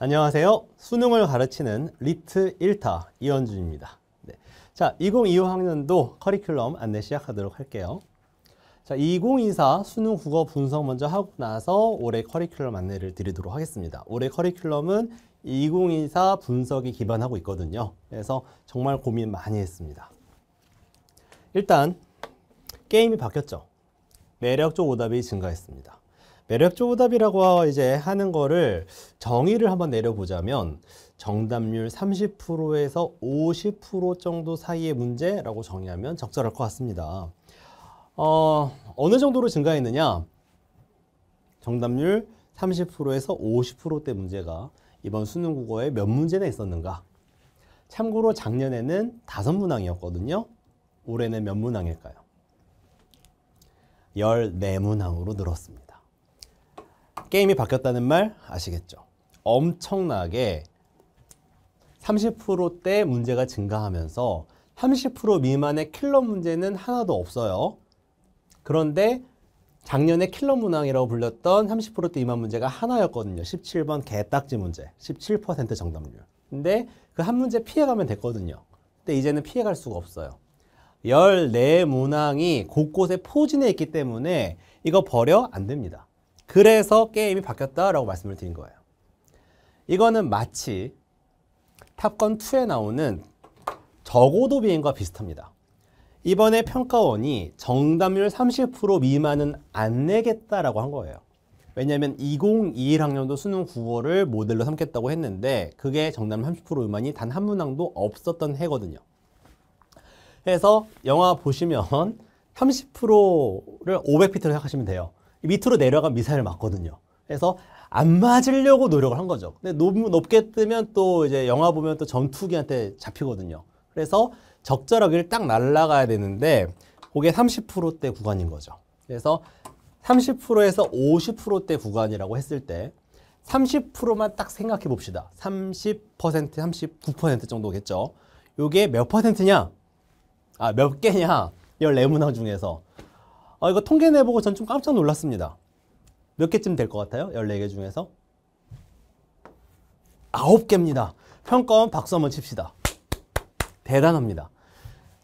안녕하세요. 수능을 가르치는 리트 1타 이현준입니다. 네. 자, 2025학년도 커리큘럼 안내 시작하도록 할게요. 자, 2024 수능 국어 분석 먼저 하고 나서 올해 커리큘럼 안내를 드리도록 하겠습니다. 올해 커리큘럼은 2024 분석이 기반하고 있거든요. 그래서 정말 고민 많이 했습니다. 일단 게임이 바뀌었죠. 매력적 오답이 증가했습니다. 매력조답이라고 이제 하는 거를 정의를 한번 내려보자면 정답률 30%에서 50% 정도 사이의 문제라고 정의하면 적절할 것 같습니다. 어, 어느 정도로 증가했느냐? 정답률 30%에서 50%대 문제가 이번 수능 국어에 몇 문제나 있었는가? 참고로 작년에는 다섯 문항이었거든요. 올해는 몇 문항일까요? 14문항으로 늘었습니다. 게임이 바뀌었다는 말 아시겠죠? 엄청나게 30%대 문제가 증가하면서 30% 미만의 킬러 문제는 하나도 없어요. 그런데 작년에 킬러 문항이라고 불렸던 30%대 미만 문제가 하나였거든요. 17번 개딱지 문제, 17% 정답률. 근데 그 한 문제 피해가면 됐거든요. 근데 이제는 피해갈 수가 없어요. 14문항이 곳곳에 포진해 있기 때문에 이거 버려 안 됩니다. 그래서 게임이 바뀌었다라고 말씀을 드린 거예요. 이거는 마치 탑건2에 나오는 저고도 비행과 비슷합니다. 이번에 평가원이 정답률 30% 미만은 안 내겠다라고 한 거예요. 왜냐하면 2021학년도 수능 9월을 모델로 삼겠다고 했는데 그게 정답률 30% 미만이 단 한 문항도 없었던 해거든요. 그래서 영화 보시면 30%를 500피트로 생각하시면 돼요. 밑으로 내려가 미사일을 맞거든요. 그래서 안 맞으려고 노력을 한 거죠. 근데 너무 높게 뜨면 또 이제 영화 보면 또 전투기한테 잡히거든요. 그래서 적절하게 딱 날아가야 되는데 그게 30%대 구간인 거죠. 그래서 30%에서 50%대 구간이라고 했을 때 30%만 딱 생각해 봅시다. 30%, 39% 정도겠죠. 요게 몇 퍼센트냐? 아, 몇 개냐? 14문항 중에서 어, 이거 통계 내보고 전 좀 깜짝 놀랐습니다. 몇 개쯤 될 것 같아요? 14개 중에서? 9개입니다. 평가원 박수 한번 칩시다. 대단합니다.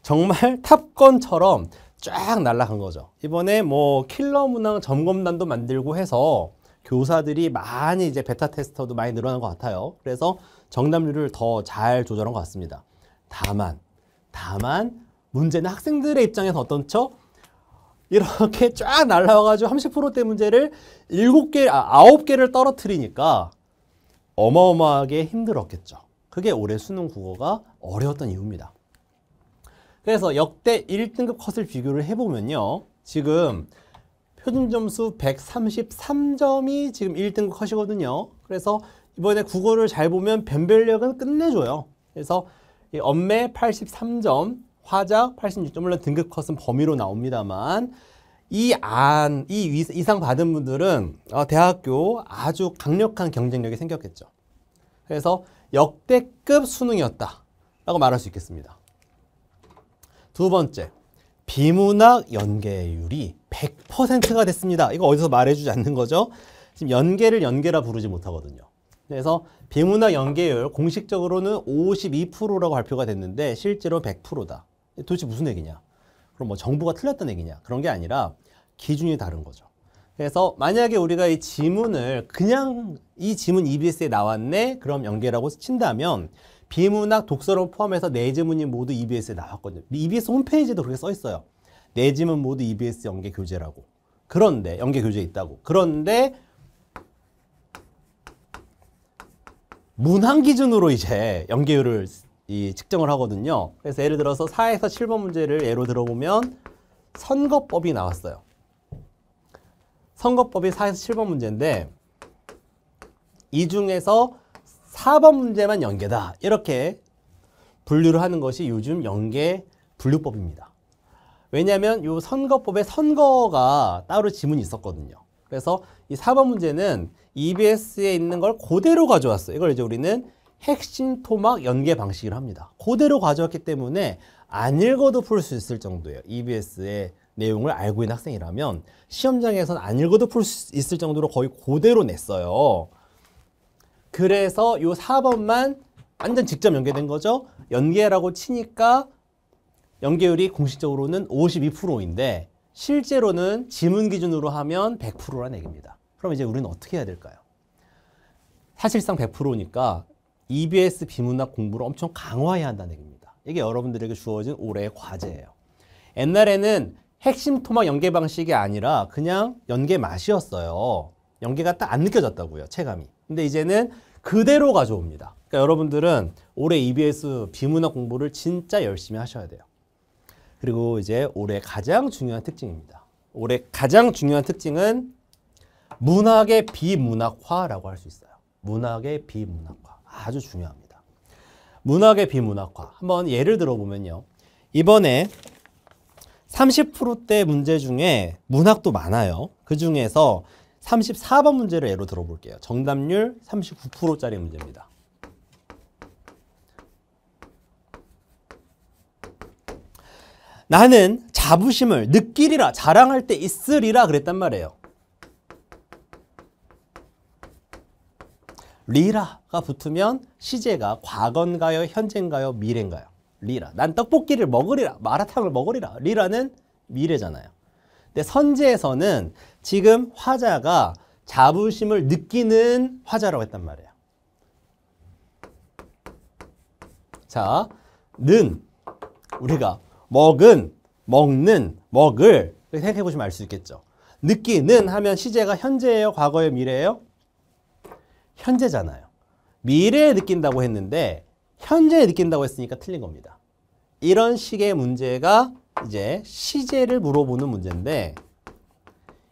정말 탑건처럼 쫙 날아간 거죠. 이번에 뭐 킬러 문항 점검단도 만들고 해서 교사들이 많이 이제 베타 테스터도 많이 늘어난 것 같아요. 그래서 정답률을 더 잘 조절한 것 같습니다. 다만, 다만 문제는 학생들의 입장에서 어떤 척? 이렇게 쫙 날라와가지고 30%대 문제를 7개, 아, 9개를 떨어뜨리니까 어마어마하게 힘들었겠죠. 그게 올해 수능 국어가 어려웠던 이유입니다. 그래서 역대 1등급 컷을 비교를 해보면요. 지금 표준점수 133점이 지금 1등급 컷이거든요. 그래서 이번에 국어를 잘 보면 변별력은 끝내줘요. 그래서 이 엄매 83점, 화자 86점 물론 등급 컷은 범위로 나옵니다만 이 안, 이 이상 받은 분들은 어, 대학교 아주 강력한 경쟁력이 생겼겠죠. 그래서 역대급 수능이었다 라고 말할 수 있겠습니다. 두 번째, 비문학 연계율이 100%가 됐습니다. 이거 어디서 말해주지 않는 거죠? 지금 연계를 연계라 부르지 못하거든요. 그래서 비문학 연계율 공식적으로는 52%라고 발표가 됐는데 실제로 100%다. 도대체 무슨 얘기냐? 그럼 뭐 정부가 틀렸던 얘기냐? 그런 게 아니라 기준이 다른 거죠. 그래서 만약에 우리가 이 지문을 그냥 이 지문 EBS에 나왔네? 그럼 연계라고 친다면 비문학 독서를 포함해서 네 지문이 모두 EBS에 나왔거든요. EBS 홈페이지에도 그렇게 써 있어요. 네 지문 모두 EBS 연계 교재라고. 그런데 연계 교재 에 있다고. 그런데 문항 기준으로 이제 연계율을 이 측정을 하거든요. 그래서 예를 들어서 4에서 7번 문제를 예로 들어보면 선거법이 나왔어요. 선거법이 4에서 7번 문제인데 이 중에서 4번 문제만 연계다. 이렇게 분류를 하는 것이 요즘 연계 분류법입니다. 왜냐하면 이선거법에 선거가 따로 지문이 있었거든요. 그래서 이 4번 문제는 EBS에 있는 걸 그대로 가져왔어요. 이걸 이제 우리는 핵심 토막 연계 방식을 합니다. 그대로 가져왔기 때문에 안 읽어도 풀 수 있을 정도예요. EBS의 내용을 알고 있는 학생이라면 시험장에서는 안 읽어도 풀 수 있을 정도로 거의 그대로 냈어요. 그래서 이 4번만 완전 직접 연계된 거죠. 연계라고 치니까 연계율이 공식적으로는 52%인데 실제로는 지문 기준으로 하면 100%라는 얘기입니다. 그럼 이제 우리는 어떻게 해야 될까요? 사실상 100%니까 EBS 비문학 공부를 엄청 강화해야 한다는 얘기입니다. 이게 여러분들에게 주어진 올해의 과제예요. 옛날에는 핵심 토막 연계 방식이 아니라 그냥 연계 맛이었어요. 연계가 딱 안 느껴졌다고요. 체감이. 근데 이제는 그대로 가져옵니다. 그러니까 여러분들은 올해 EBS 비문학 공부를 진짜 열심히 하셔야 돼요. 그리고 이제 올해 가장 중요한 특징입니다. 올해 가장 중요한 특징은 문학의 비문학화라고 할 수 있어요. 문학의 비문학화. 아주 중요합니다. 문학의 비문학화. 한번 예를 들어보면요. 이번에 30%대 문제 중에 문학도 많아요. 그 중에서 34번 문제를 예로 들어볼게요. 정답률 39%짜리 문제입니다. 나는 자부심을 느끼리라 자랑할 때 있으리라 그랬단 말이에요. 리라가 붙으면 시제가 과거인가요? 현재인가요? 미래인가요? 리라. 난 떡볶이를 먹으리라. 마라탕을 먹으리라. 리라는 미래잖아요. 근데 선제에서는 지금 화자가 자부심을 느끼는 화자라고 했단 말이에요. 자, 는 우리가 먹은, 먹는, 먹을 생각해 보시면 알 수 있겠죠. 느끼는 하면 시제가 현재예요? 과거예요? 미래예요? 현재잖아요. 미래에 느낀다고 했는데 현재에 느낀다고 했으니까 틀린 겁니다. 이런 식의 문제가 이제 시제를 물어보는 문제인데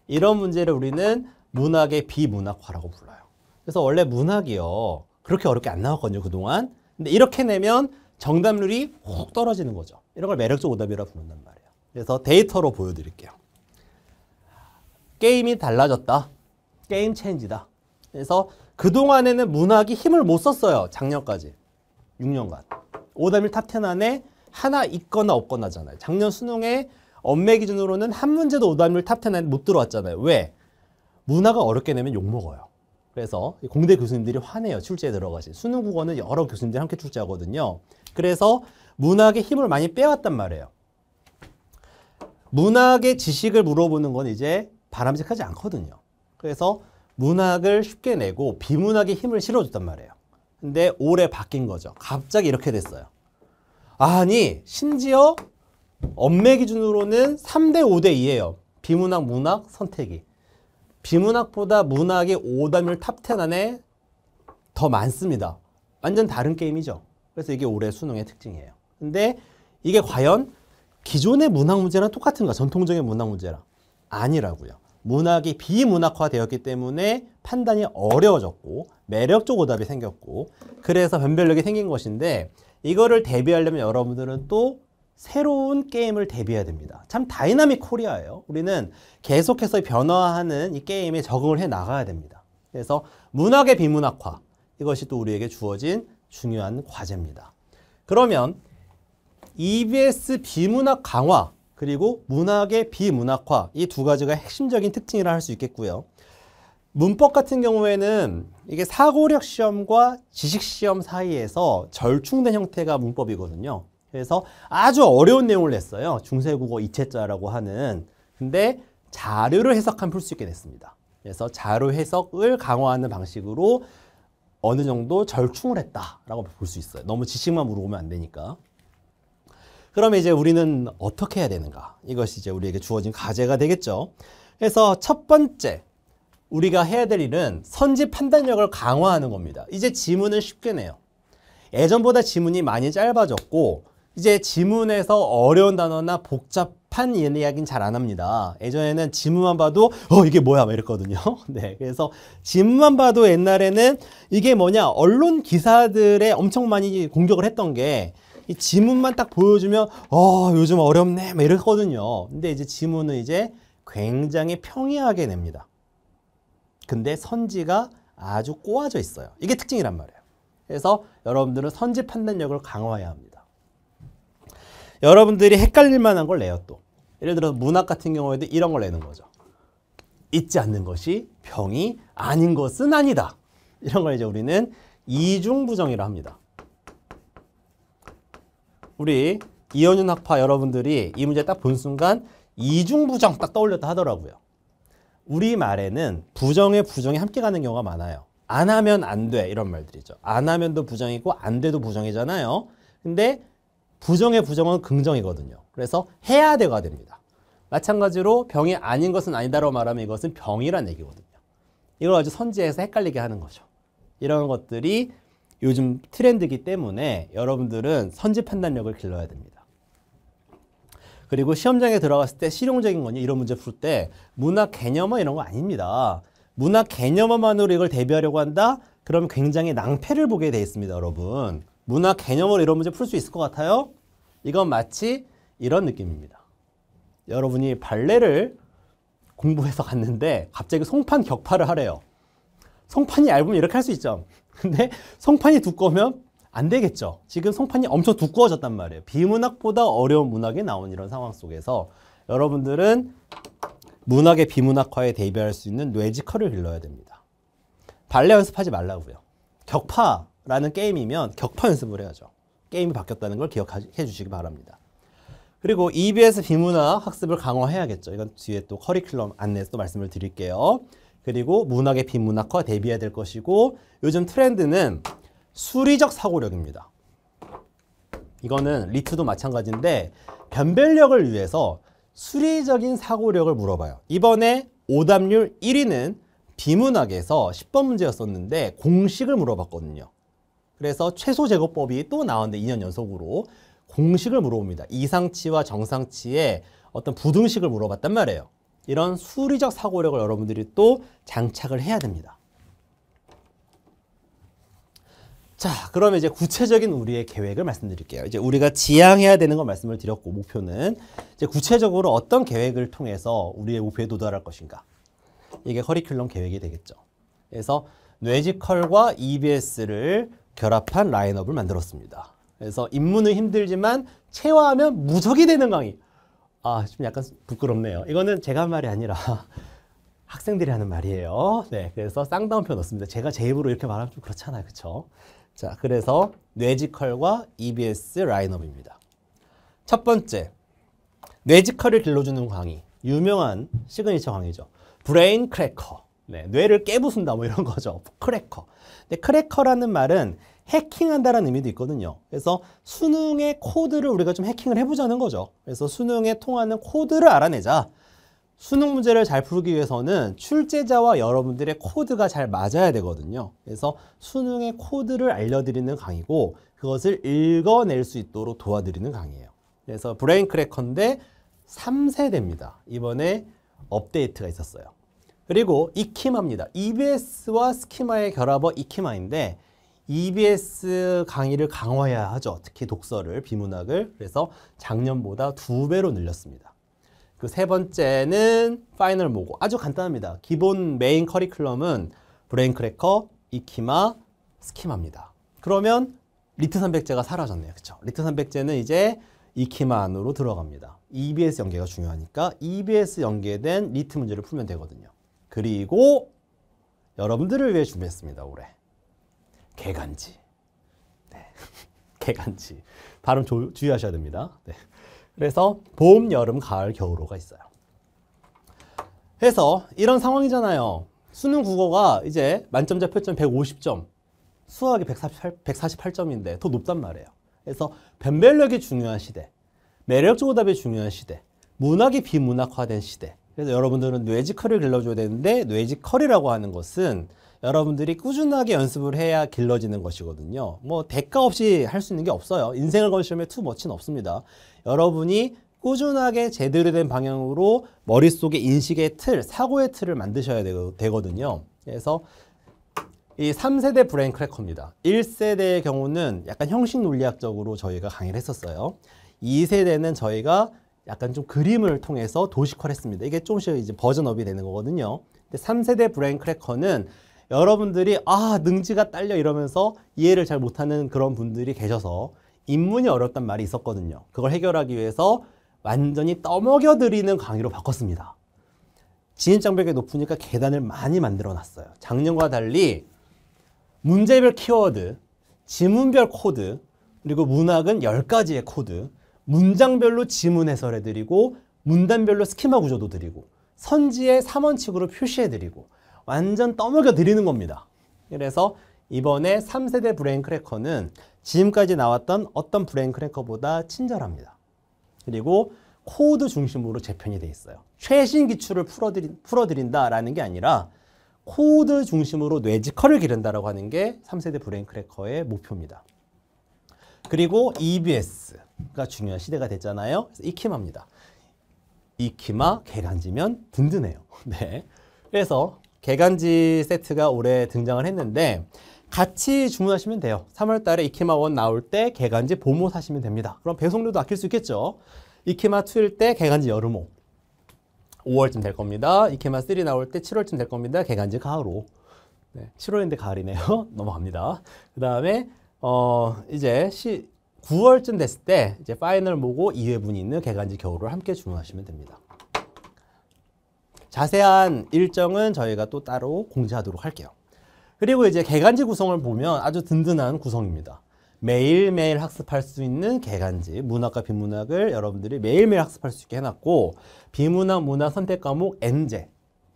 이런 문제를 우리는 문학의 비문학화라고 불러요. 그래서 원래 문학이요. 그렇게 어렵게 안 나왔거든요, 그동안. 근데 이렇게 내면 정답률이 훅 떨어지는 거죠. 이런 걸 매력적 오답이라고 부른단 말이에요. 그래서 데이터로 보여드릴게요. 게임이 달라졌다. 게임 체인지다. 그래서 그동안에는 문학이 힘을 못 썼어요. 작년까지. 6년간. 오답일 탑10 안에 하나 있거나 없거나잖아요. 작년 수능에 엄매 기준으로는 한 문제도 오답률 탑10 안에 못 들어왔잖아요. 왜? 문화가 어렵게 내면 욕먹어요. 그래서 공대 교수님들이 화내요. 출제에 들어가신. 수능 국어는 여러 교수님들이 함께 출제하거든요. 그래서 문학의 힘을 많이 빼왔단 말이에요. 문학의 지식을 물어보는 건 이제 바람직하지 않거든요. 그래서 문학을 쉽게 내고 비문학의 힘을 실어줬단 말이에요. 근데 올해 바뀐 거죠. 갑자기 이렇게 됐어요. 아니 심지어 엄매 기준으로는 3대 5대 2예요. 비문학, 문학, 선택이. 비문학보다 문학이 오답률 탑10 안에 더 많습니다. 완전 다른 게임이죠. 그래서 이게 올해 수능의 특징이에요. 근데 이게 과연 기존의 문학 문제랑 똑같은가? 전통적인 문학 문제랑 아니라고요. 문학이 비문학화되었기 때문에 판단이 어려워졌고 매력적 오답이 생겼고 그래서 변별력이 생긴 것인데 이거를 대비하려면 여러분들은 또 새로운 게임을 대비해야 됩니다. 참 다이나믹 코리아예요. 우리는 계속해서 변화하는 이 게임에 적응을 해 나가야 됩니다. 그래서 문학의 비문학화 이것이 또 우리에게 주어진 중요한 과제입니다. 그러면 EBS 비문학 강화 그리고 문학의 비문학화 이 두 가지가 핵심적인 특징이라 할 수 있겠고요. 문법 같은 경우에는 이게 사고력 시험과 지식 시험 사이에서 절충된 형태가 문법이거든요. 그래서 아주 어려운 내용을 냈어요. 중세국어 이체자라고 하는. 근데 자료를 해석하면풀 수 있게 됐습니다. 그래서 자료 해석을 강화하는 방식으로 어느 정도 절충을 했다라고 볼 수 있어요. 너무 지식만 물어보면 안 되니까. 그러면 이제 우리는 어떻게 해야 되는가? 이것이 이제 우리에게 주어진 과제가 되겠죠. 그래서 첫 번째, 우리가 해야 될 일은 선지 판단력을 강화하는 겁니다. 이제 지문은 쉽게 내요. 예전보다 지문이 많이 짧아졌고 이제 지문에서 어려운 단어나 복잡한 이야기는 잘 안 합니다. 예전에는 지문만 봐도 어 이게 뭐야 막 이랬거든요. 네, 그래서 지문만 봐도 옛날에는 이게 뭐냐 언론 기사들에 엄청 많이 공격을 했던 게이 지문만 딱 보여주면 어 요즘 어렵네 막 이랬거든요. 근데 이제 지문은 이제 굉장히 평이하게 냅니다. 근데 선지가 아주 꼬아져 있어요. 이게 특징이란 말이에요. 그래서 여러분들은 선지 판단력을 강화해야 합니다. 여러분들이 헷갈릴 만한 걸 내요 또. 예를 들어 문학 같은 경우에도 이런 걸 내는 거죠. 잊지 않는 것이 병이 아닌 것은 아니다. 이런 걸 이제 우리는 이중부정이라 합니다. 우리 이현윤 학파 여러분들이 이 문제 딱 본 순간 이중부정 딱 떠올렸다 하더라고요. 우리말에는 부정에 부정이 함께 가는 경우가 많아요. 안 하면 안 돼 이런 말들이죠. 안 하면도 부정이고 안 돼도 부정이잖아요. 근데 부정의 부정은 긍정이거든요. 그래서 해야 돼가 됩니다. 마찬가지로 병이 아닌 것은 아니다라고 말하면 이것은 병이란 얘기거든요. 이걸 아주 선지에서 헷갈리게 하는 거죠. 이런 것들이 요즘 트렌드이기 때문에 여러분들은 선지 판단력을 길러야 됩니다. 그리고 시험장에 들어갔을 때 실용적인 거니 이런 문제 풀 때문화 개념어 이런 거 아닙니다. 문화 개념어만으로 이걸 대비하려고 한다? 그럼 굉장히 낭패를 보게 돼 있습니다, 여러분. 문화 개념어로 이런 문제 풀 수 있을 것 같아요? 이건 마치 이런 느낌입니다. 여러분이 발레를 공부해서 갔는데 갑자기 송판 격파를 하래요. 성판이 얇으면 이렇게 할 수 있죠. 근데 성판이 두꺼우면 안 되겠죠. 지금 성판이 엄청 두꺼워졌단 말이에요. 비문학보다 어려운 문학이 나온 이런 상황 속에서 여러분들은 문학의 비문학화에 대비할 수 있는 뇌지컬을 길러야 됩니다. 발레 연습하지 말라고요. 격파라는 게임이면 격파 연습을 해야죠. 게임이 바뀌었다는 걸 기억해 주시기 바랍니다. 그리고 EBS 비문학 학습을 강화해야겠죠. 이건 뒤에 또 커리큘럼 안내에서 또 말씀을 드릴게요. 그리고 문학의 빈문학과 대비해야 될 것이고 요즘 트렌드는 수리적 사고력입니다. 이거는 리트도 마찬가지인데 변별력을 위해서 수리적인 사고력을 물어봐요. 이번에 오답률 1위는 비문학에서 10번 문제였었는데 공식을 물어봤거든요. 그래서 최소 제거법이또 나왔는데 2년 연속으로 공식을 물어봅니다. 이상치와 정상치의 어떤 부등식을 물어봤단 말이에요. 이런 수리적 사고력을 여러분들이 또 장착을 해야 됩니다. 자, 그러면 이제 구체적인 우리의 계획을 말씀드릴게요. 이제 우리가 지향해야 되는 거 말씀을 드렸고 목표는 이제 구체적으로 어떤 계획을 통해서 우리의 목표에 도달할 것인가. 이게 커리큘럼 계획이 되겠죠. 그래서 뇌지컬과 EBS를 결합한 라인업을 만들었습니다. 그래서 입문은 힘들지만 체화하면 무적이 되는 강의. 아, 좀 약간 부끄럽네요. 이거는 제가 한 말이 아니라 학생들이 하는 말이에요. 네, 그래서 쌍다운표 넣습니다. 제가 제 입으로 이렇게 말하면 좀 그렇잖아요. 그렇죠 자, 그래서 뇌지컬과 EBS 라인업입니다. 첫 번째, 뇌지컬을 길러주는 강의. 유명한 시그니처 강의죠. 브레인 크래커. 네, 뇌를 깨부순다 뭐 이런 거죠. 크래커. 근데 크래커라는 말은 해킹한다라는 의미도 있거든요. 그래서 수능의 코드를 우리가 좀 해킹을 해보자는 거죠. 그래서 수능에 통하는 코드를 알아내자. 수능 문제를 잘 풀기 위해서는 출제자와 여러분들의 코드가 잘 맞아야 되거든요. 그래서 수능의 코드를 알려드리는 강의고 그것을 읽어낼 수 있도록 도와드리는 강의예요. 그래서 브레인 크래커인데 3세대입니다. 이번에 업데이트가 있었어요. 그리고 이키마입니다. EBS와 스키마의 결합어 이키마인데 EBS 강의를 강화해야 하죠. 특히 독서를, 비문학을. 그래서 작년보다 두 배로 늘렸습니다. 그 세 번째는 파이널 모고. 아주 간단합니다. 기본 메인 커리큘럼은 브레인 크래커, 이키마, 스키마입니다. 그러면 리트 300제가 사라졌네요. 그렇죠? 리트 300제는 이제 이키마 안으로 들어갑니다. EBS 연계가 중요하니까 EBS 연계된 리트 문제를 풀면 되거든요. 그리고 여러분들을 위해 준비했습니다. 올해. 개간지. 네. 개간지. 발음 조, 주의하셔야 됩니다. 네. 그래서 봄, 여름, 가을, 겨울호가 있어요. 해서 이런 상황이잖아요. 수능 국어가 이제 만점자 표점 150점, 수학이 148, 148점인데 더 높단 말이에요. 그래서 변별력이 중요한 시대, 매력적 오답이 중요한 시대, 문학이 비문학화된 시대, 그래서 여러분들은 뇌지컬을 길러줘야 되는데 뇌지컬이라고 하는 것은 여러분들이 꾸준하게 연습을 해야 길러지는 것이거든요. 뭐 대가 없이 할 수 있는 게 없어요. 인생을 건 시험에 투 머치는 없습니다. 여러분이 꾸준하게 제대로 된 방향으로 머릿속에 인식의 틀, 사고의 틀을 만드셔야 되거든요. 그래서 이 3세대 브레인 크래커입니다. 1세대의 경우는 약간 형식 논리학적으로 저희가 강의를 했었어요. 2세대는 저희가 약간 좀 그림을 통해서 도식화를 했습니다. 이게 조금씩 이제 버전업이 되는 거거든요. 근데 3세대 브레인 크래커는 여러분들이 아 능지가 딸려 이러면서 이해를 잘 못하는 그런 분들이 계셔서 입문이 어렵단 말이 있었거든요. 그걸 해결하기 위해서 완전히 떠먹여드리는 강의로 바꿨습니다. 진입장벽이 높으니까 계단을 많이 만들어놨어요. 작년과 달리 문제별 키워드, 지문별 코드, 그리고 문학은 1 0가지의 코드, 문장별로 지문 해설해드리고 문단별로 스키마 구조도 드리고 선지의 3원칙으로 표시해드리고 완전 떠먹여 드리는 겁니다. 그래서 이번에 3세대 브레인 크래커는 지금까지 나왔던 어떤 브레인 크래커보다 친절합니다. 그리고 코드 중심으로 재편이 돼 있어요. 최신 기출을 풀어드린, 풀어드린다라는 게 아니라 코드 중심으로 뇌지컬을 기른다라고 하는 게 3세대 브레인 크래커의 목표입니다. 그리고 EBS가 중요한 시대가 됐잖아요. 그래서 이키마입니다. 이키마 개간지면 든든해요. 네. 그래서 개간지 세트가 올해 등장을 했는데 같이 주문하시면 돼요. 3월 달에 이키마 원 나올 때 개간지 보모 사시면 됩니다. 그럼 배송료도 아낄 수 있겠죠. 이키마 2일 때 개간지 여름호. 5월쯤 될 겁니다. 이케마 3 나올 때 7월쯤 될 겁니다. 개간지 가을호 네, 7월인데 가을이네요. 넘어갑니다. 그 다음에 어, 이제 시, 9월쯤 됐을 때 이제 파이널 모고 2회분이 있는 개간지 겨울을 함께 주문하시면 됩니다. 자세한 일정은 저희가 또 따로 공지하도록 할게요. 그리고 이제 개간지 구성을 보면 아주 든든한 구성입니다. 매일매일 학습할 수 있는 개간지, 문학과 비문학을 여러분들이 매일매일 학습할 수 있게 해놨고 비문학, 문학 선택 과목 엔제,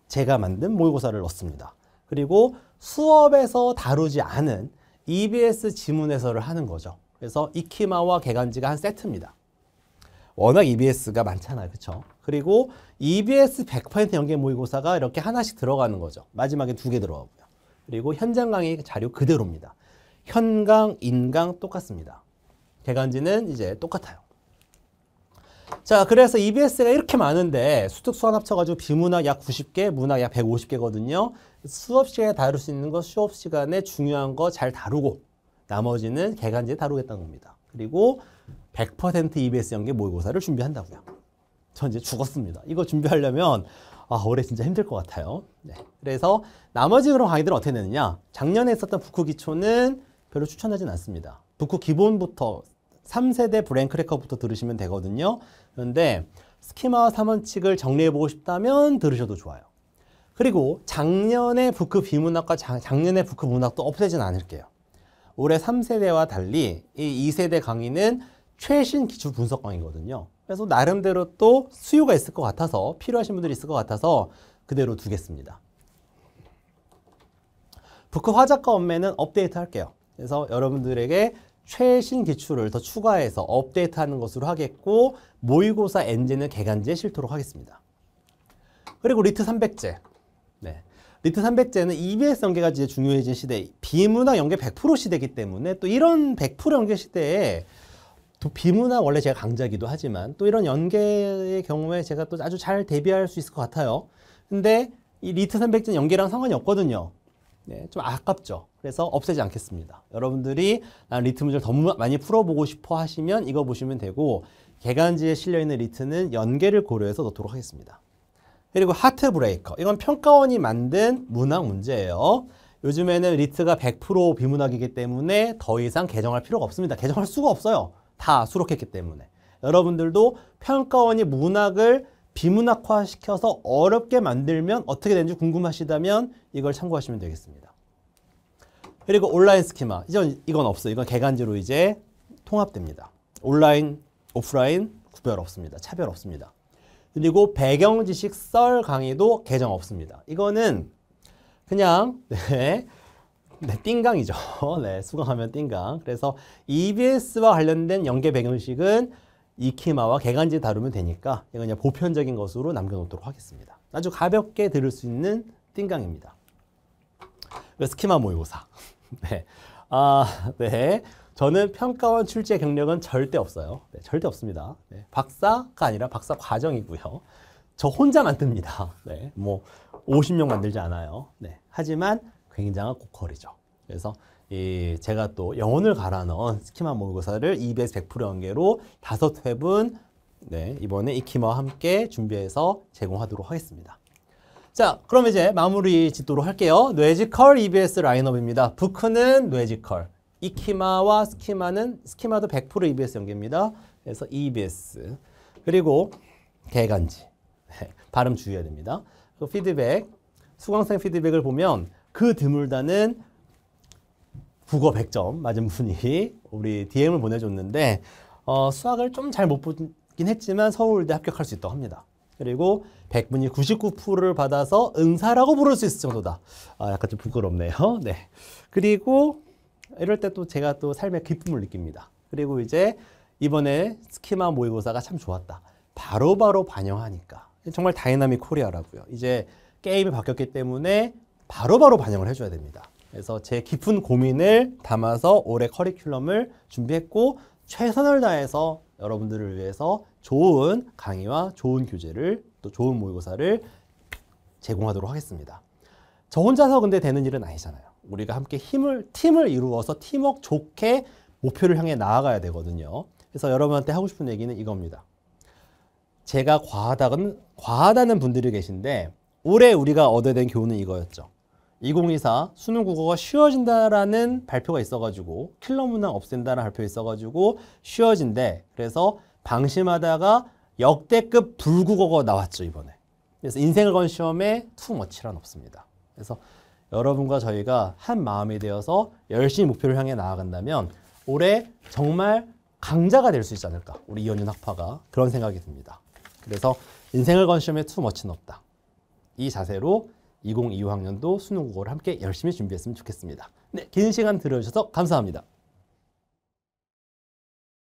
제가 만든 모의고사를 넣습니다. 그리고 수업에서 다루지 않은 EBS 지문 해설을 하는 거죠. 그래서 이키마와 개간지가 한 세트입니다. 워낙 EBS가 많잖아요. 그렇죠? 그리고 EBS 100% 연계 모의고사가 이렇게 하나씩 들어가는 거죠. 마지막에 두 개 들어가고요. 그리고 현장 강의 자료 그대로입니다. 현강, 인강 똑같습니다. 개간지는 이제 똑같아요. 자, 그래서 EBS가 이렇게 많은데 수특 수학 합쳐가지고 비문학 약 90개, 문학 약 150개거든요. 수업 시간에 다룰 수 있는 거 수업 시간에 중요한 거 잘 다루고 나머지는 개간지에 다루겠다는 겁니다. 그리고 100% EBS 연계 모의고사를 준비한다고요. 전 이제 죽었습니다. 이거 준비하려면 아, 올해 진짜 힘들 것 같아요. 네. 그래서 나머지 그런 강의들은 어떻게 되느냐? 작년에 있었던 북후 기초는 별로 추천하진 않습니다. 북후 기본부터 3세대 브랜크래커부터 들으시면 되거든요. 그런데 스키마와 3원칙을 정리해보고 싶다면 들으셔도 좋아요. 그리고 작년에 북크 비문학과 자, 작년에 북크 문학도 없애진 않을게요. 올해 3세대와 달리 이 2세대 강의는 최신 기출 분석 강의거든요. 그래서 나름대로 또 수요가 있을 것 같아서 필요하신 분들이 있을 것 같아서 그대로 두겠습니다. 북크 화작과 엄매는 업데이트 할게요. 그래서 여러분들에게 최신 기출을 더 추가해서 업데이트하는 것으로 하겠고 모의고사 엔진을 개간지에 실도록 하겠습니다. 그리고 리트 300제 네. 리트 300제는 EBS 연계가 이제 중요해진 시대 비문화 연계 100% 시대이기 때문에 또 이런 100% 연계 시대에 또비문화 원래 제가 강자기도 하지만 또 이런 연계의 경우에 제가 또 아주 잘 대비할 수 있을 것 같아요. 근데 이 리트 300제는 연계랑 상관이 없거든요. 네, 좀 아깝죠. 그래서 없애지 않겠습니다. 여러분들이 난 리트 문제를 더 많이 풀어보고 싶어 하시면 이거 보시면 되고 개간지에 실려있는 리트는 연계를 고려해서 넣도록 하겠습니다. 그리고 하트 브레이커. 이건 평가원이 만든 문항 문제예요. 요즘에는 리트가 100% 비문학이기 때문에 더 이상 개정할 필요가 없습니다. 개정할 수가 없어요. 다 수록했기 때문에. 여러분들도 평가원이 문학을 비문학화시켜서 어렵게 만들면 어떻게 되는지 궁금하시다면 이걸 참고하시면 되겠습니다. 그리고 온라인 스키마. 이건, 이건 없어 요 이건 개간지로 이제 통합됩니다. 온라인, 오프라인 구별 없습니다. 차별 없습니다. 그리고 배경 지식 썰 강의도 개정 없습니다. 이거는 그냥 네, 네 띵강이죠. 네, 수강하면 띵강. 그래서 EBS와 관련된 연계 배경식은 이키마와 개간지 다루면 되니까 이건 그냥 보편적인 것으로 남겨놓도록 하겠습니다. 아주 가볍게 들을 수 있는 띵강입니다. 스키마 모의고사. 네. 아, 네. 저는 평가원 출제 경력은 절대 없어요. 네, 절대 없습니다. 네. 박사가 아니라 박사 과정이고요. 저 혼자 만듭니다. 네. 뭐 50명 만들지 않아요. 네. 하지만 굉장한 고퀄이죠. 그래서 이 제가 또 영혼을 갈아 넣은 스키마 모의고사를 200에서 100% 연계로 다섯 회분 네, 이번에 이키마와 함께 준비해서 제공하도록 하겠습니다. 자, 그럼 이제 마무리 짓도록 할게요. 뇌지컬 EBS 라인업입니다. 부크는 뇌지컬, 이키마와 스키마는 스키마도 100% EBS 연계입니다. 그래서 EBS 그리고 개간지 네, 발음 주의해야 됩니다. 그 피드백 수강생 피드백을 보면 그 드물다는 국어 100점 맞은 분이 우리 DM을 보내줬는데 어, 수학을 좀 잘 못 보긴 했지만 서울대 합격할 수 있다고 합니다. 그리고 100분이 99%를 받아서 응사라고 부를 수 있을 정도다. 아, 약간 좀 부끄럽네요. 네. 그리고 이럴 때 또 제가 또 삶의 기쁨을 느낍니다. 그리고 이제 이번에 스키마 모의고사가 참 좋았다. 바로바로 바로 반영하니까. 정말 다이나믹 코리아라고요. 이제 게임이 바뀌었기 때문에 바로바로 바로 반영을 해줘야 됩니다. 그래서 제 깊은 고민을 담아서 올해 커리큘럼을 준비했고 최선을 다해서 여러분들을 위해서 좋은 강의와 좋은 교재를 또 좋은 모의고사를 제공하도록 하겠습니다. 저 혼자서 근데 되는 일은 아니잖아요. 우리가 함께 힘을 팀을 이루어서 팀웍 좋게 목표를 향해 나아가야 되거든요. 그래서 여러분한테 하고 싶은 얘기는 이겁니다. 제가 과하다는 과하다는 분들이 계신데 올해 우리가 얻어야 된 교훈은 이거였죠. 2024 수능 국어가 쉬워진다라는 발표가 있어가지고 킬러 문항 없앤다라는 발표 가 있어가지고 쉬워진대 그래서 방심하다가 역대급 불국어가 나왔죠 이번에 그래서 인생을 건 시험에 투머치란 없습니다 그래서 여러분과 저희가 한 마음이 되어서 열심히 목표를 향해 나아간다면 올해 정말 강자가 될 수 있지 않을까 우리 이현윤 학파가 그런 생각이 듭니다 그래서 인생을 건 시험에 투머치는 없다 이 자세로 2025학년도 수능 국어를 함께 열심히 준비했으면 좋겠습니다. 네, 긴 시간 들어주셔서 감사합니다.